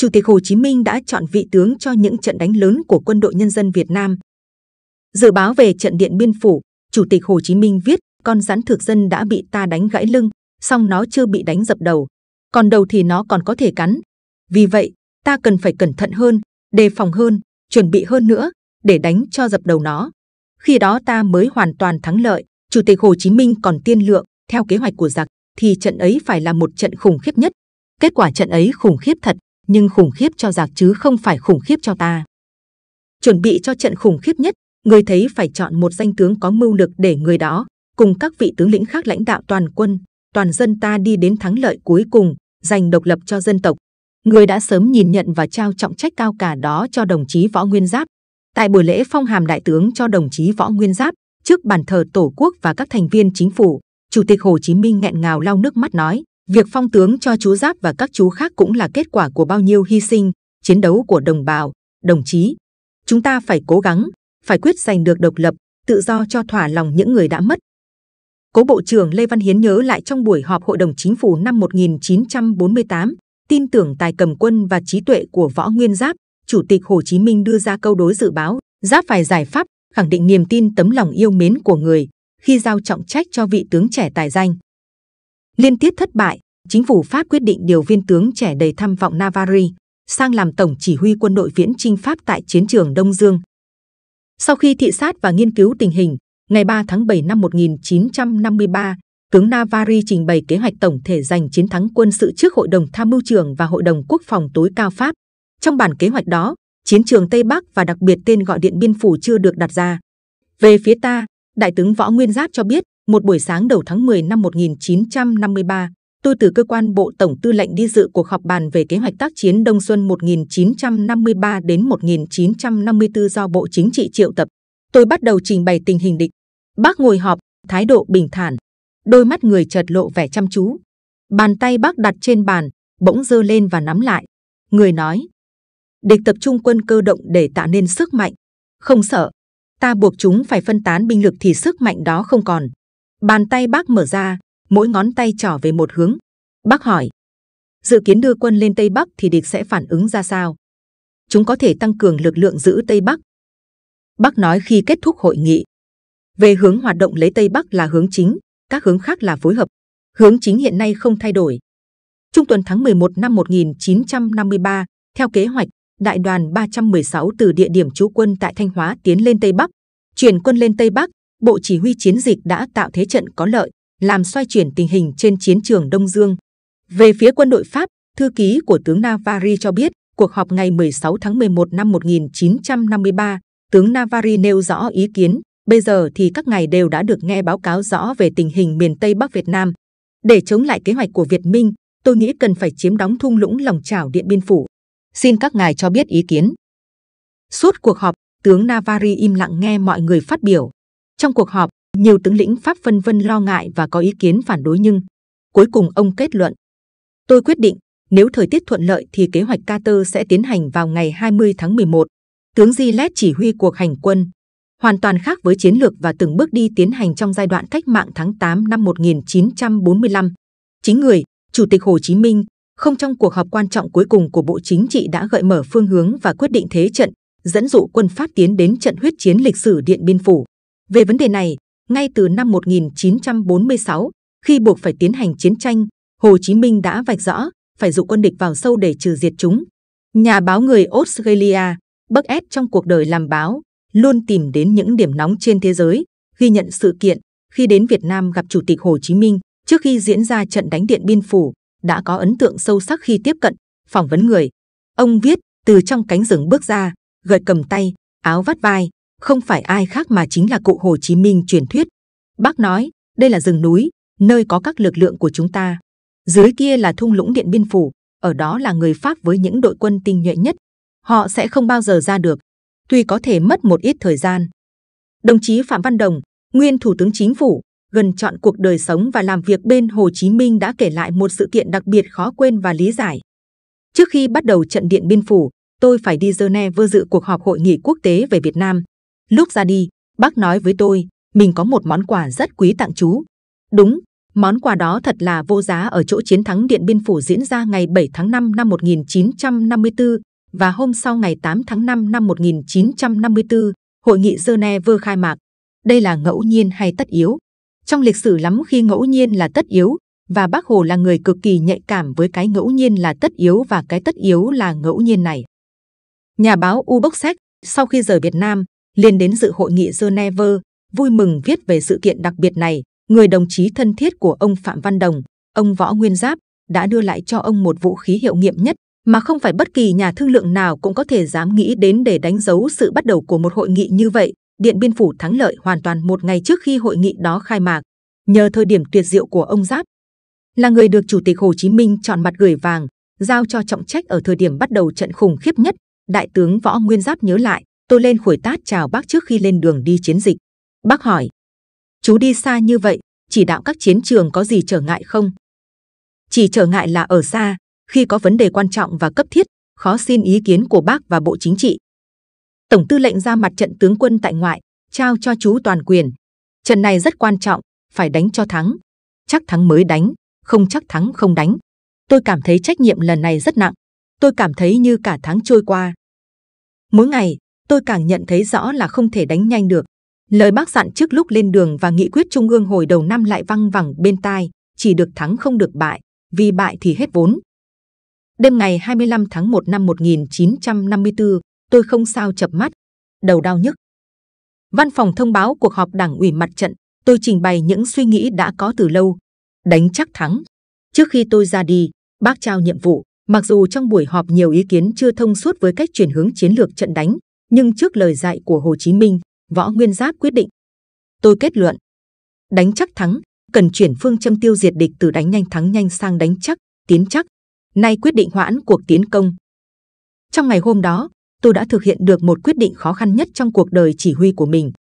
Chủ tịch Hồ Chí Minh đã chọn vị tướng cho những trận đánh lớn của quân đội nhân dân Việt Nam. Dự báo về trận Điện Biên Phủ, Chủ tịch Hồ Chí Minh viết con rắn thực dân đã bị ta đánh gãy lưng, song nó chưa bị đánh dập đầu. Còn đầu thì nó còn có thể cắn. Vì vậy, ta cần phải cẩn thận hơn, đề phòng hơn, chuẩn bị hơn nữa để đánh cho dập đầu nó. Khi đó ta mới hoàn toàn thắng lợi. Chủ tịch Hồ Chí Minh còn tiên lượng, theo kế hoạch của giặc, thì trận ấy phải là một trận khủng khiếp nhất. Kết quả trận ấy khủng khiếp thật nhưng khủng khiếp cho giặc chứ không phải khủng khiếp cho ta. Chuẩn bị cho trận khủng khiếp nhất, người thấy phải chọn một danh tướng có mưu lực để người đó, cùng các vị tướng lĩnh khác lãnh đạo toàn quân, toàn dân ta đi đến thắng lợi cuối cùng, giành độc lập cho dân tộc. Người đã sớm nhìn nhận và trao trọng trách cao cả đó cho đồng chí Võ Nguyên Giáp. Tại buổi lễ phong hàm đại tướng cho đồng chí Võ Nguyên Giáp, trước bàn thờ Tổ quốc và các thành viên chính phủ, Chủ tịch Hồ Chí Minh nghẹn ngào lau nước mắt nói, Việc phong tướng cho chú Giáp và các chú khác cũng là kết quả của bao nhiêu hy sinh, chiến đấu của đồng bào, đồng chí. Chúng ta phải cố gắng, phải quyết giành được độc lập, tự do cho thỏa lòng những người đã mất. Cố Bộ trưởng Lê Văn Hiến nhớ lại trong buổi họp Hội đồng Chính phủ năm 1948, tin tưởng tài cầm quân và trí tuệ của Võ Nguyên Giáp, Chủ tịch Hồ Chí Minh đưa ra câu đối dự báo, Giáp phải giải pháp, khẳng định niềm tin tấm lòng yêu mến của người khi giao trọng trách cho vị tướng trẻ tài danh. Liên tiếp thất bại, chính phủ Pháp quyết định điều viên tướng trẻ đầy tham vọng Navarre sang làm tổng chỉ huy quân đội viễn chinh Pháp tại chiến trường Đông Dương. Sau khi thị sát và nghiên cứu tình hình, ngày 3 tháng 7 năm 1953, tướng Navarre trình bày kế hoạch tổng thể giành chiến thắng quân sự trước Hội đồng Tham mưu trưởng và Hội đồng Quốc phòng tối cao Pháp. Trong bản kế hoạch đó, chiến trường Tây Bắc và đặc biệt tên gọi Điện Biên Phủ chưa được đặt ra. Về phía ta, Đại tướng Võ Nguyên Giáp cho biết một buổi sáng đầu tháng 10 năm 1953, tôi từ cơ quan Bộ Tổng Tư lệnh đi dự cuộc họp bàn về kế hoạch tác chiến Đông Xuân 1953 đến 1954 do Bộ Chính trị triệu tập. Tôi bắt đầu trình bày tình hình địch. Bác ngồi họp, thái độ bình thản. Đôi mắt người chợt lộ vẻ chăm chú. Bàn tay bác đặt trên bàn, bỗng dơ lên và nắm lại. Người nói, địch tập trung quân cơ động để tạo nên sức mạnh. Không sợ, ta buộc chúng phải phân tán binh lực thì sức mạnh đó không còn. Bàn tay bác mở ra, mỗi ngón tay trỏ về một hướng. Bác hỏi, dự kiến đưa quân lên Tây Bắc thì địch sẽ phản ứng ra sao? Chúng có thể tăng cường lực lượng giữ Tây Bắc. Bác nói khi kết thúc hội nghị. Về hướng hoạt động lấy Tây Bắc là hướng chính, các hướng khác là phối hợp. Hướng chính hiện nay không thay đổi. Trung tuần tháng 11 năm 1953, theo kế hoạch, đại đoàn 316 từ địa điểm trú quân tại Thanh Hóa tiến lên Tây Bắc, chuyển quân lên Tây Bắc, Bộ Chỉ huy chiến dịch đã tạo thế trận có lợi, làm xoay chuyển tình hình trên chiến trường Đông Dương. Về phía quân đội Pháp, thư ký của tướng Navarre cho biết, cuộc họp ngày 16 tháng 11 năm 1953, tướng Navarre nêu rõ ý kiến, bây giờ thì các ngài đều đã được nghe báo cáo rõ về tình hình miền Tây Bắc Việt Nam. Để chống lại kế hoạch của Việt Minh, tôi nghĩ cần phải chiếm đóng thung lũng lòng trảo Điện Biên Phủ. Xin các ngài cho biết ý kiến. Suốt cuộc họp, tướng Navarre im lặng nghe mọi người phát biểu. Trong cuộc họp, nhiều tướng lĩnh Pháp vân vân lo ngại và có ý kiến phản đối nhưng cuối cùng ông kết luận. Tôi quyết định, nếu thời tiết thuận lợi thì kế hoạch Carter sẽ tiến hành vào ngày 20 tháng 11. Tướng Gillette chỉ huy cuộc hành quân, hoàn toàn khác với chiến lược và từng bước đi tiến hành trong giai đoạn cách mạng tháng 8 năm 1945. Chính người, Chủ tịch Hồ Chí Minh, không trong cuộc họp quan trọng cuối cùng của Bộ Chính trị đã gợi mở phương hướng và quyết định thế trận, dẫn dụ quân Pháp tiến đến trận huyết chiến lịch sử Điện Biên Phủ. Về vấn đề này, ngay từ năm 1946, khi buộc phải tiến hành chiến tranh, Hồ Chí Minh đã vạch rõ phải dụ quân địch vào sâu để trừ diệt chúng. Nhà báo người Australia, bất ép trong cuộc đời làm báo, luôn tìm đến những điểm nóng trên thế giới, ghi nhận sự kiện. Khi đến Việt Nam gặp Chủ tịch Hồ Chí Minh, trước khi diễn ra trận đánh Điện Biên Phủ, đã có ấn tượng sâu sắc khi tiếp cận, phỏng vấn người. Ông viết, từ trong cánh rừng bước ra, gợi cầm tay, áo vắt vai, không phải ai khác mà chính là cụ Hồ Chí Minh truyền thuyết. Bác nói, đây là rừng núi, nơi có các lực lượng của chúng ta. Dưới kia là thung lũng Điện Biên Phủ, ở đó là người Pháp với những đội quân tinh nhuệ nhất. Họ sẽ không bao giờ ra được, tuy có thể mất một ít thời gian. Đồng chí Phạm Văn Đồng, nguyên Thủ tướng Chính phủ, gần chọn cuộc đời sống và làm việc bên Hồ Chí Minh đã kể lại một sự kiện đặc biệt khó quên và lý giải. Trước khi bắt đầu trận Điện Biên Phủ, tôi phải đi Geneva dự cuộc họp hội nghị quốc tế về Việt Nam. Lúc ra đi, bác nói với tôi, mình có một món quà rất quý tặng chú. Đúng, món quà đó thật là vô giá ở chỗ chiến thắng Điện Biên Phủ diễn ra ngày 7 tháng 5 năm 1954 và hôm sau ngày 8 tháng 5 năm 1954, Hội nghị Geneva khai mạc. Đây là ngẫu nhiên hay tất yếu? Trong lịch sử lắm khi ngẫu nhiên là tất yếu, và bác Hồ là người cực kỳ nhạy cảm với cái ngẫu nhiên là tất yếu và cái tất yếu là ngẫu nhiên này. Nhà báo U Bốc Sách sau khi rời Việt Nam liên đến dự hội nghị Geneva, vui mừng viết về sự kiện đặc biệt này. Người đồng chí thân thiết của ông Phạm Văn Đồng, ông Võ Nguyên Giáp, đã đưa lại cho ông một vũ khí hiệu nghiệm nhất mà không phải bất kỳ nhà thương lượng nào cũng có thể dám nghĩ đến để đánh dấu sự bắt đầu của một hội nghị như vậy. Điện Biên Phủ thắng lợi hoàn toàn một ngày trước khi hội nghị đó khai mạc. Nhờ thời điểm tuyệt diệu của ông Giáp, là người được Chủ tịch Hồ Chí Minh chọn mặt gửi vàng, giao cho trọng trách ở thời điểm bắt đầu trận khủng khiếp nhất, Đại tướng Võ Nguyên Giáp nhớ lại, Tôi lên khuỷu tát chào bác trước khi lên đường đi chiến dịch. Bác hỏi, chú đi xa như vậy, chỉ đạo các chiến trường có gì trở ngại không? Chỉ trở ngại là ở xa, khi có vấn đề quan trọng và cấp thiết, khó xin ý kiến của bác và Bộ Chính trị. Tổng tư lệnh ra mặt trận tướng quân tại ngoại, trao cho chú toàn quyền. Trận này rất quan trọng, phải đánh cho thắng. Chắc thắng mới đánh, không chắc thắng không đánh. Tôi cảm thấy trách nhiệm lần này rất nặng. Tôi cảm thấy như cả tháng trôi qua. Mỗi ngày, tôi càng nhận thấy rõ là không thể đánh nhanh được. Lời bác dặn trước lúc lên đường và nghị quyết trung ương hồi đầu năm lại văng vẳng bên tai, chỉ được thắng không được bại, vì bại thì hết vốn. Đêm ngày 25 tháng 1 năm 1954, tôi không sao chập mắt, đầu đau nhức. Văn phòng thông báo cuộc họp đảng ủy mặt trận, tôi trình bày những suy nghĩ đã có từ lâu. Đánh chắc thắng. Trước khi tôi ra đi, bác trao nhiệm vụ, mặc dù trong buổi họp nhiều ý kiến chưa thông suốt với cách chuyển hướng chiến lược trận đánh, nhưng trước lời dạy của Hồ Chí Minh, võ nguyên giáp quyết định. Tôi kết luận, đánh chắc thắng, cần chuyển phương châm tiêu diệt địch từ đánh nhanh thắng nhanh sang đánh chắc, tiến chắc. Nay quyết định hoãn cuộc tiến công. Trong ngày hôm đó, tôi đã thực hiện được một quyết định khó khăn nhất trong cuộc đời chỉ huy của mình.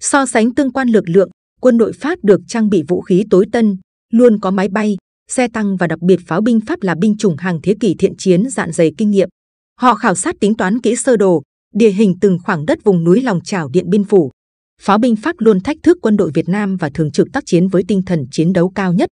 So sánh tương quan lực lượng, quân đội Pháp được trang bị vũ khí tối tân, luôn có máy bay, xe tăng và đặc biệt pháo binh Pháp là binh chủng hàng thế kỷ thiện chiến dạn dày kinh nghiệm. Họ khảo sát tính toán kỹ sơ đồ, địa hình từng khoảng đất vùng núi lòng trào điện biên phủ pháo binh pháp luôn thách thức quân đội việt nam và thường trực tác chiến với tinh thần chiến đấu cao nhất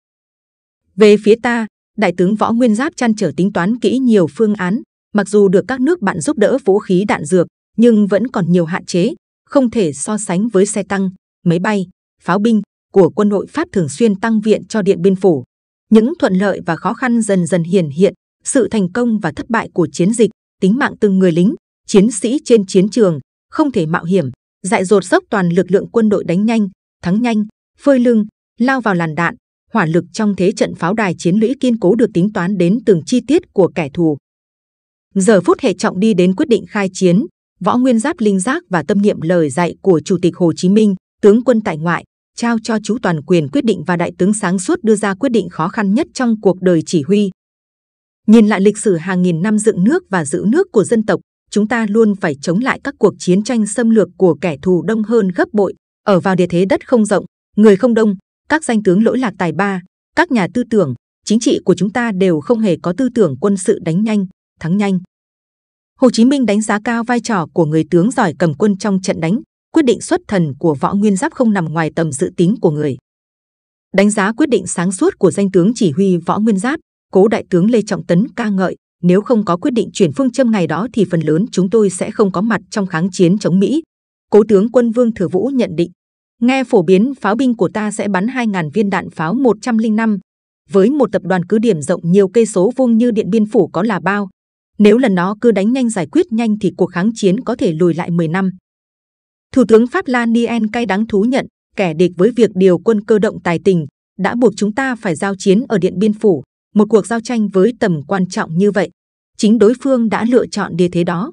về phía ta đại tướng võ nguyên giáp chăn trở tính toán kỹ nhiều phương án mặc dù được các nước bạn giúp đỡ vũ khí đạn dược nhưng vẫn còn nhiều hạn chế không thể so sánh với xe tăng máy bay pháo binh của quân đội pháp thường xuyên tăng viện cho điện biên phủ những thuận lợi và khó khăn dần dần hiển hiện sự thành công và thất bại của chiến dịch tính mạng từng người lính chiến sĩ trên chiến trường không thể mạo hiểm, dại dột dốc toàn lực lượng quân đội đánh nhanh, thắng nhanh, phơi lưng, lao vào làn đạn, hỏa lực trong thế trận pháo đài chiến lũy kiên cố được tính toán đến từng chi tiết của kẻ thù. Giờ phút hệ trọng đi đến quyết định khai chiến, võ nguyên giáp linh giác và tâm niệm lời dạy của Chủ tịch Hồ Chí Minh, tướng quân tại ngoại, trao cho chú toàn quyền quyết định và đại tướng sáng suốt đưa ra quyết định khó khăn nhất trong cuộc đời chỉ huy. Nhìn lại lịch sử hàng nghìn năm dựng nước và giữ nước của dân tộc, chúng ta luôn phải chống lại các cuộc chiến tranh xâm lược của kẻ thù đông hơn gấp bội. Ở vào địa thế đất không rộng, người không đông, các danh tướng lỗi lạc tài ba, các nhà tư tưởng, chính trị của chúng ta đều không hề có tư tưởng quân sự đánh nhanh, thắng nhanh. Hồ Chí Minh đánh giá cao vai trò của người tướng giỏi cầm quân trong trận đánh, quyết định xuất thần của võ nguyên giáp không nằm ngoài tầm dự tính của người. Đánh giá quyết định sáng suốt của danh tướng chỉ huy võ nguyên giáp, cố đại tướng Lê Trọng Tấn ca ngợi, nếu không có quyết định chuyển phương châm ngày đó thì phần lớn chúng tôi sẽ không có mặt trong kháng chiến chống Mỹ. Cố tướng quân Vương Thừa Vũ nhận định, nghe phổ biến pháo binh của ta sẽ bắn 2.000 viên đạn pháo 105. Với một tập đoàn cứ điểm rộng nhiều cây số vuông như Điện Biên Phủ có là bao, nếu lần đó cứ đánh nhanh giải quyết nhanh thì cuộc kháng chiến có thể lùi lại 10 năm. Thủ tướng Pháp lan Nien cay đắng thú nhận, kẻ địch với việc điều quân cơ động tài tình đã buộc chúng ta phải giao chiến ở Điện Biên Phủ một cuộc giao tranh với tầm quan trọng như vậy, chính đối phương đã lựa chọn địa thế đó.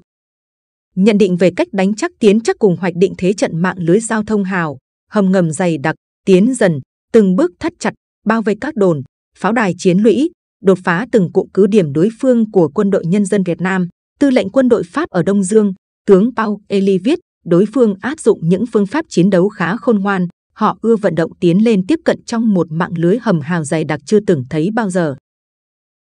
Nhận định về cách đánh chắc tiến chắc cùng hoạch định thế trận mạng lưới giao thông hào, hầm ngầm dày đặc, tiến dần, từng bước thắt chặt, bao vây các đồn, pháo đài chiến lũy, đột phá từng cụm cứ điểm đối phương của quân đội nhân dân Việt Nam. Tư lệnh quân đội Pháp ở Đông Dương, tướng Paul Eli viết, đối phương áp dụng những phương pháp chiến đấu khá khôn ngoan, họ ưa vận động tiến lên tiếp cận trong một mạng lưới hầm hào dày đặc chưa từng thấy bao giờ.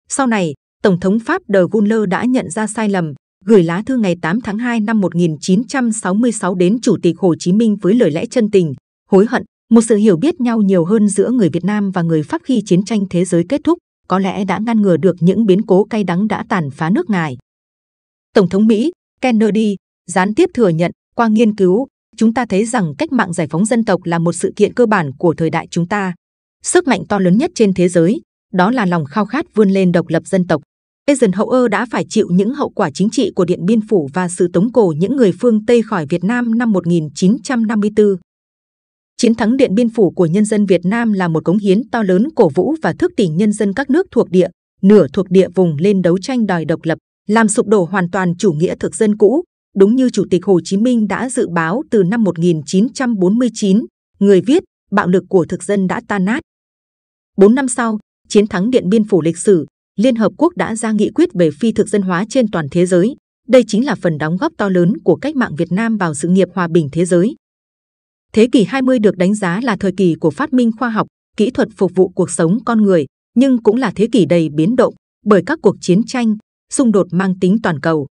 Sau này, Tổng thống Pháp de Gaulle đã nhận ra sai lầm, gửi lá thư ngày 8 tháng 2 năm 1966 đến Chủ tịch Hồ Chí Minh với lời lẽ chân tình, hối hận, một sự hiểu biết nhau nhiều hơn giữa người Việt Nam và người Pháp khi chiến tranh thế giới kết thúc, có lẽ đã ngăn ngừa được những biến cố cay đắng đã tàn phá nước ngài. Tổng thống Mỹ Kennedy gián tiếp thừa nhận qua nghiên cứu, chúng ta thấy rằng cách mạng giải phóng dân tộc là một sự kiện cơ bản của thời đại chúng ta. Sức mạnh to lớn nhất trên thế giới, đó là lòng khao khát vươn lên độc lập dân tộc. Ezen Hậu Ơ đã phải chịu những hậu quả chính trị của Điện Biên Phủ và sự tống cổ những người phương Tây khỏi Việt Nam năm 1954. Chiến thắng Điện Biên Phủ của nhân dân Việt Nam là một cống hiến to lớn cổ vũ và thức tỉnh nhân dân các nước thuộc địa, nửa thuộc địa vùng lên đấu tranh đòi độc lập, làm sụp đổ hoàn toàn chủ nghĩa thực dân cũ. Đúng như Chủ tịch Hồ Chí Minh đã dự báo từ năm 1949, người viết, bạo lực của thực dân đã tan nát. Bốn năm sau, chiến thắng Điện Biên Phủ lịch sử, Liên Hợp Quốc đã ra nghị quyết về phi thực dân hóa trên toàn thế giới. Đây chính là phần đóng góp to lớn của cách mạng Việt Nam vào sự nghiệp hòa bình thế giới. Thế kỷ 20 được đánh giá là thời kỳ của phát minh khoa học, kỹ thuật phục vụ cuộc sống con người, nhưng cũng là thế kỷ đầy biến động bởi các cuộc chiến tranh, xung đột mang tính toàn cầu.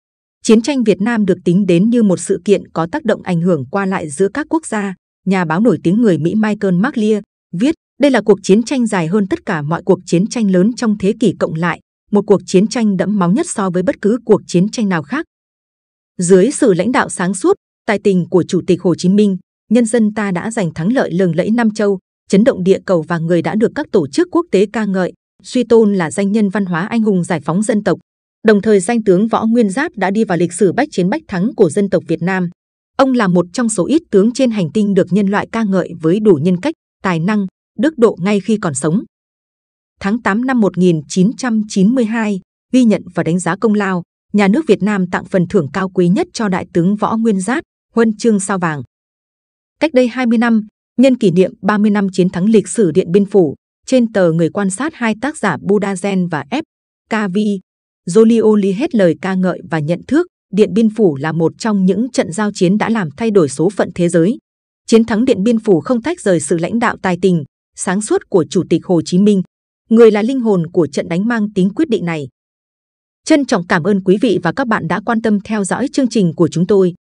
Chiến tranh Việt Nam được tính đến như một sự kiện có tác động ảnh hưởng qua lại giữa các quốc gia. Nhà báo nổi tiếng người Mỹ Michael McLear viết đây là cuộc chiến tranh dài hơn tất cả mọi cuộc chiến tranh lớn trong thế kỷ cộng lại, một cuộc chiến tranh đẫm máu nhất so với bất cứ cuộc chiến tranh nào khác. Dưới sự lãnh đạo sáng suốt, tài tình của Chủ tịch Hồ Chí Minh, nhân dân ta đã giành thắng lợi lừng lẫy Nam Châu, chấn động địa cầu và người đã được các tổ chức quốc tế ca ngợi, suy tôn là danh nhân văn hóa anh hùng giải phóng dân tộc. Đồng thời danh tướng Võ Nguyên Giáp đã đi vào lịch sử bách chiến bách thắng của dân tộc Việt Nam. Ông là một trong số ít tướng trên hành tinh được nhân loại ca ngợi với đủ nhân cách, tài năng, Đức Độ ngay khi còn sống. Tháng 8 năm 1992, ghi nhận và đánh giá công lao, nhà nước Việt Nam tặng phần thưởng cao quý nhất cho Đại tướng Võ Nguyên Giáp, huân chương sao vàng. Cách đây 20 năm, nhân kỷ niệm 30 năm chiến thắng lịch sử Điện Biên Phủ, trên tờ Người quan sát hai tác giả Budazen và F. KV, Jolioli hết lời ca ngợi và nhận thức Điện Biên Phủ là một trong những trận giao chiến đã làm thay đổi số phận thế giới. Chiến thắng Điện Biên Phủ không tách rời sự lãnh đạo tài tình, sáng suốt của Chủ tịch Hồ Chí Minh, người là linh hồn của trận đánh mang tính quyết định này. Trân trọng cảm ơn quý vị và các bạn đã quan tâm theo dõi chương trình của chúng tôi.